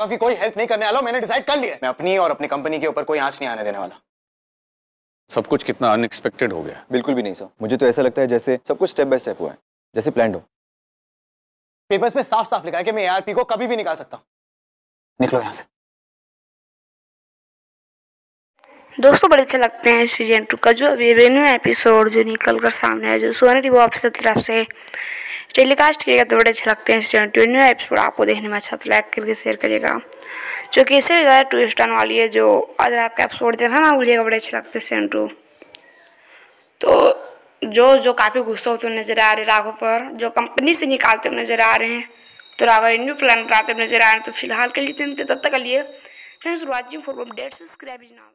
तो अभी कोई हेल्प नहीं करने वाला मैंने डिसाइड कर लिया मैं अपनी और अपनी कंपनी के ऊपर कोई आंस नहीं आने देने वाला सब कुछ कितना अनएक्सपेक्टेड हो गया बिल्कुल भी नहीं सर मुझे तो ऐसा लगता है जैसे सब कुछ स्टेप बाय स्टेप हुआ है जैसे प्लान हो पेपर्स में साफ साफ लिखा है कि मैं एआरपी को कभी भी निकाल सकता हूँ निकलो यहाँ से दोस्तों बड़े अच्छे लगते हैं सीजन टू का जो अभी रेन्यू एपिसोड जो निकल कर सामने आया जो सोनी रिवो ऑफिसर की तरफ से टेलीकास्ट करिएगा तो बड़े अच्छे लगते हैं इस चैनल ट्वेंटी एपिसोड आपको देखने में अच्छा तो लाइक करके शेयर करिएगा जो कि इससे ज़्यादा ट्विस्ट आने वाली है जो आज रात का एपिसोड देखा ना भूलिएगा बड़े अच्छे लगते हैं सीजन टू तो जो जो काफ़ी गुस्सा होते तो नज़र आ रहे राघव पर जो कंपनी से निकालते हुए नज़र आ रहे हैं तो राघव न्यू प्लान बनाते हुए नज़र आ रहे हैं तो फिलहाल के लिए तब तक के लिए thanks for update subscribe is now